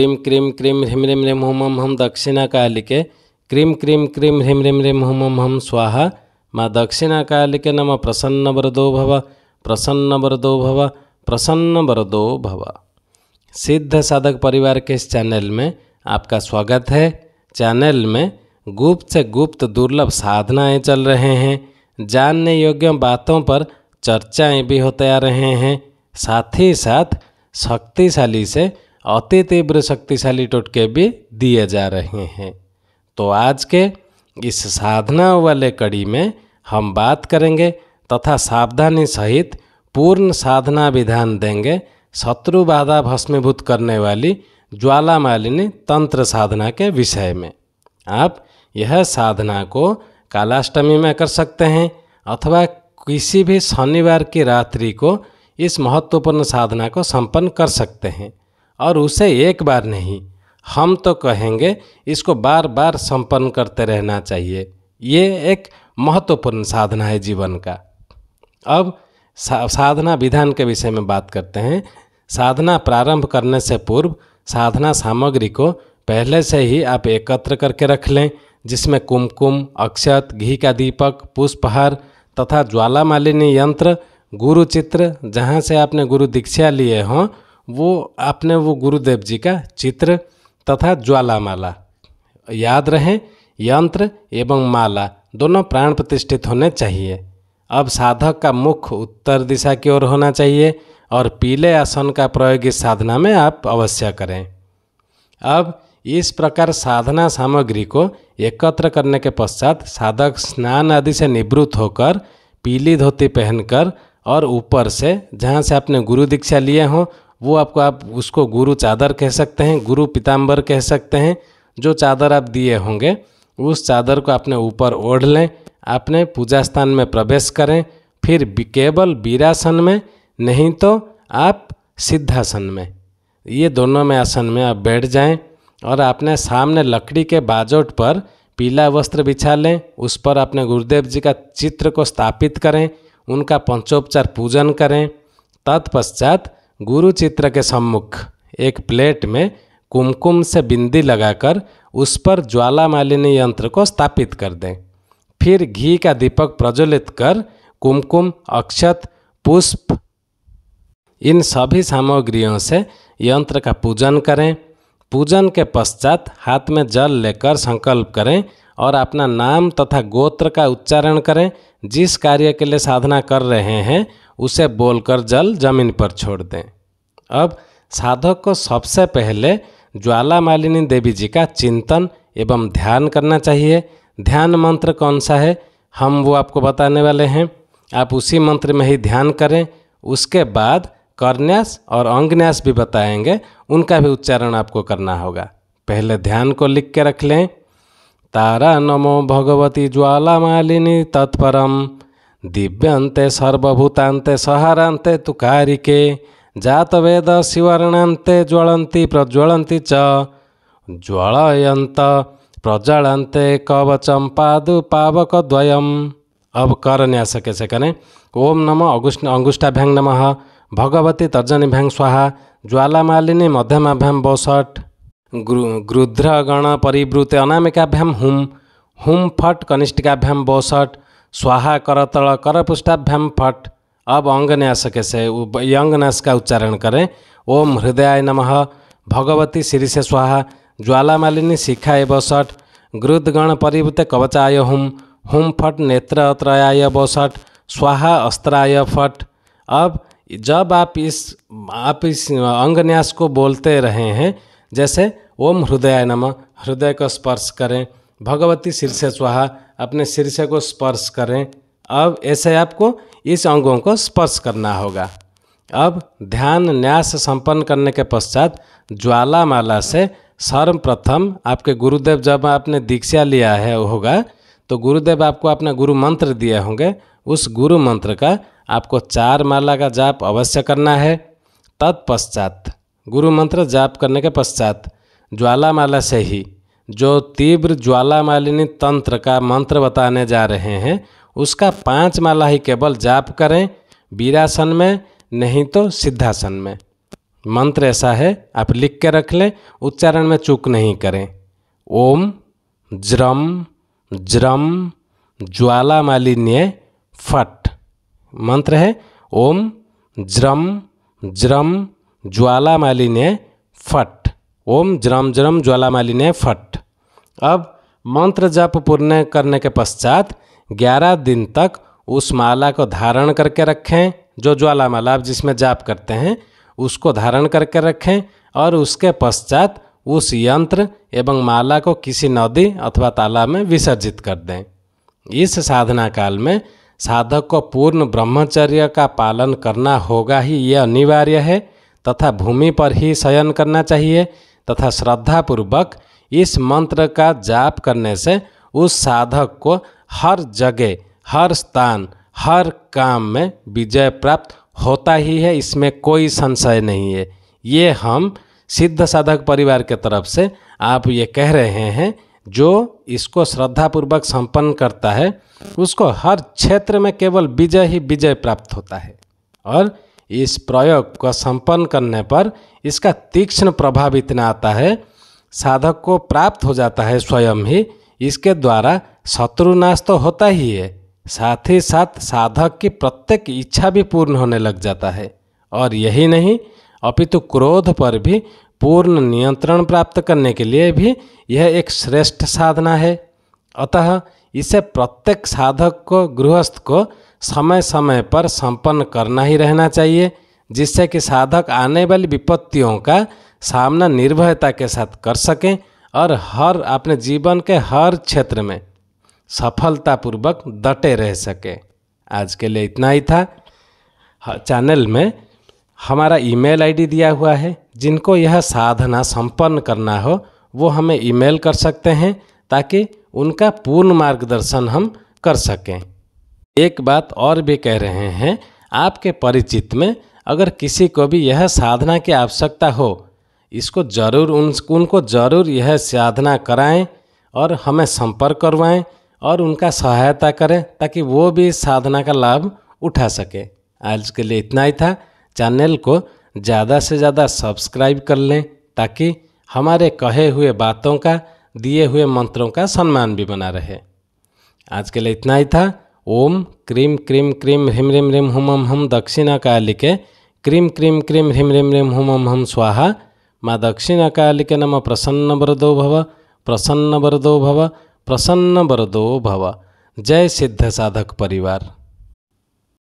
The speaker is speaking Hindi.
क्रीम क्रीम क्रीम ह्रीम ह्रीम ह्रीम हुम हम हम दक्षिणा कालिके क्रीम क्रीम क्रीम ह्रीम ह्रीम ह्रीम हुम हम हम स्वाहा माँ दक्षिणा कालिके नम प्रसन्न वरदो भव प्रसन्न वरदो भव प्रसन्न वरदो भव सिद्ध साधक परिवार के इस चैनल में आपका स्वागत है चैनल में गुप्त से गुप्त दुर्लभ साधनाएं चल रहे हैं जानने योग्य बातों पर चर्चाएं भी होते आ रहे हैं साथ ही साथ शक्तिशाली से अति तीव्र शक्तिशाली टोटके भी दिए जा रहे हैं तो आज के इस साधना वाले कड़ी में हम बात करेंगे तथा सावधानी सहित पूर्ण साधना विधान देंगे शत्रु बाधा भस्मीभूत करने वाली ज्वाला मालिनी तंत्र साधना के विषय में आप यह साधना को कालाष्टमी में कर सकते हैं अथवा किसी भी शनिवार की रात्रि को इस महत्वपूर्ण साधना को संपन्न कर सकते हैं और उसे एक बार नहीं हम तो कहेंगे इसको बार बार संपन्न करते रहना चाहिए ये एक महत्वपूर्ण साधना है जीवन का अब साधना विधान के विषय में बात करते हैं साधना प्रारंभ करने से पूर्व साधना सामग्री को पहले से ही आप एकत्र करके रख लें जिसमें कुमकुम अक्षत घी का दीपक पुष्पहार तथा ज्वाला मालिनी यंत्र गुरु चित्र जहाँ से आपने गुरु दीक्षा लिए हों वो आपने वो गुरुदेव जी का चित्र तथा ज्वालामाला याद रहें यंत्र एवं माला दोनों प्राण प्रतिष्ठित होने चाहिए अब साधक का मुख उत्तर दिशा की ओर होना चाहिए और पीले आसन का प्रयोग इस साधना में आप अवश्य करें अब इस प्रकार साधना सामग्री को एकत्र करने के पश्चात साधक स्नान आदि से निवृत्त होकर पीली धोती पहनकर और ऊपर से जहाँ से आपने गुरु दीक्षा लिए हों वो आपको आप उसको गुरु चादर कह सकते हैं गुरु पीताम्बर कह सकते हैं जो चादर आप दिए होंगे उस चादर को अपने ऊपर ओढ़ लें अपने पूजा स्थान में प्रवेश करें फिर केवल वीरासन में नहीं तो आप सिद्धासन में ये दोनों में आसन में आप बैठ जाएं और आपने सामने लकड़ी के बाजोट पर पीला वस्त्र बिछा लें उस पर अपने गुरुदेव जी का चित्र को स्थापित करें उनका पंचोपचार पूजन करें तत्पश्चात गुरु चित्र के सम्मुख एक प्लेट में कुमकुम से बिंदी लगाकर उस पर ज्वालामालिनी यंत्र को स्थापित कर दें फिर घी का दीपक प्रज्वलित कर कुमकुम अक्षत पुष्प इन सभी सामग्रियों से यंत्र का पूजन करें पूजन के पश्चात हाथ में जल लेकर संकल्प करें और अपना नाम तथा गोत्र का उच्चारण करें जिस कार्य के लिए साधना कर रहे हैं उसे बोलकर जल जमीन पर छोड़ दें अब साधक को सबसे पहले ज्वाला मालिनी देवी जी का चिंतन एवं ध्यान करना चाहिए ध्यान मंत्र कौन सा है हम वो आपको बताने वाले हैं आप उसी मंत्र में ही ध्यान करें उसके बाद कर्न्यास और अंगन्यास भी बताएंगे उनका भी उच्चारण आपको करना होगा पहले ध्यान को लिख के रख लें तारा नमो भगवती ज्वालामालिनी तत्परम दिव्यन्ते सर्वभूतान्ते सहारान्ते तुकारिके जातवेद शिवर्णान्ते ज्वलन्ति प्रज्वलन्ति च ज्वलयन्त प्रज्वलन्ते कवचम पादु पावकद्वयम् अब कर के से ओम नमो अगुष् नमः भगवती तर्जनीभ्याङ स्वाहा ज्वालामालिनी मध्यमाभ्याङ बौसठ गृध्रगण परिवृत अनामिकाभ्याम हुम हुम फट कनिष्ठिकाभ्याम बोसट स्वाहा कर तल कर पुष्टाभ्याम फट अब अंग न्यास से यंग न्यास का उच्चारण करें ओम हृदयाय नमः भगवती श्री से स्वाहा ज्वाला मालिनी शिखा एव सट गृदगण परिवृत कवचाय हुम हुम फट नेत्र त्रयाय बोसट स्वाहा अस्त्राय फट अब जब आप इस आप इस अंग न्यास को बोलते रहे हैं जैसे ओम हृदय नम हृदय को स्पर्श करें भगवती से स्वाहा अपने से को स्पर्श करें अब ऐसे आपको इस अंगों को स्पर्श करना होगा अब ध्यान न्यास संपन्न करने के पश्चात ज्वालामाला से सर्वप्रथम आपके गुरुदेव जब आपने दीक्षा लिया है होगा तो गुरुदेव आपको अपना गुरु मंत्र दिए होंगे उस गुरु मंत्र का आपको चार माला का जाप अवश्य करना है तत्पश्चात गुरु मंत्र जाप करने के पश्चात ज्वालामाला से ही जो तीव्र ज्वालामालिनी तंत्र का मंत्र बताने जा रहे हैं उसका पांच माला ही केवल जाप करें वीरासन में नहीं तो सिद्धासन में मंत्र ऐसा है आप लिख के रख लें उच्चारण में चूक नहीं करें ओम ज्रम ज्रम ज्वालामालिन्य फट मंत्र है ओम ज्रम ज्रम ज्वालामाली ने फट ओम ज्रम ज्रम ज्वालामाली ने फट अब मंत्र जप पूर्ण करने के पश्चात ग्यारह दिन तक उस माला को धारण करके रखें जो ज्वालामाला आप जिसमें जाप करते हैं उसको धारण करके रखें और उसके पश्चात उस यंत्र एवं माला को किसी नदी अथवा तालाब में विसर्जित कर दें इस साधना काल में साधक को पूर्ण ब्रह्मचर्य का पालन करना होगा ही यह अनिवार्य है तथा भूमि पर ही शयन करना चाहिए तथा श्रद्धापूर्वक इस मंत्र का जाप करने से उस साधक को हर जगह हर स्थान हर काम में विजय प्राप्त होता ही है इसमें कोई संशय नहीं है ये हम सिद्ध साधक परिवार के तरफ से आप ये कह रहे हैं जो इसको श्रद्धापूर्वक संपन्न करता है उसको हर क्षेत्र में केवल विजय ही विजय प्राप्त होता है और इस प्रयोग को संपन्न करने पर इसका तीक्ष्ण प्रभाव इतना आता है साधक को प्राप्त हो जाता है स्वयं ही इसके द्वारा शत्रुनाश तो होता ही है साथ ही साथ साधक की प्रत्येक इच्छा भी पूर्ण होने लग जाता है और यही नहीं अपितु क्रोध पर भी पूर्ण नियंत्रण प्राप्त करने के लिए भी यह एक श्रेष्ठ साधना है अतः इसे प्रत्येक साधक को गृहस्थ को समय समय पर संपन्न करना ही रहना चाहिए जिससे कि साधक आने वाली विपत्तियों का सामना निर्भयता के साथ कर सकें और हर अपने जीवन के हर क्षेत्र में सफलतापूर्वक डटे रह सके आज के लिए इतना ही था चैनल में हमारा ईमेल आईडी दिया हुआ है जिनको यह साधना संपन्न करना हो वो हमें ईमेल कर सकते हैं ताकि उनका पूर्ण मार्गदर्शन हम कर सकें एक बात और भी कह रहे हैं आपके परिचित में अगर किसी को भी यह साधना की आवश्यकता हो इसको जरूर उन उनको जरूर यह साधना कराएं और हमें संपर्क करवाएं और उनका सहायता करें ताकि वो भी इस साधना का लाभ उठा सके आज के लिए इतना ही था चैनल को ज़्यादा से ज़्यादा सब्सक्राइब कर लें ताकि हमारे कहे हुए बातों का दिए हुए मंत्रों का सम्मान भी बना रहे आज के लिए इतना ही था ओम क्रीम क्रीम क्रीम ह्रीम ह्रीम ह्रीम हुम हम हम दक्षिणकालिके क्रीम क्रीम क्रीम ह्रीम ह्रीम ह्रीम हुम हम हम स्वाहा माँ दक्षिणकालिके नम प्रसन्न वरदो भव प्रसन्न वरदो भव प्रसन्न वरदो भव जय सिद्ध साधक परिवार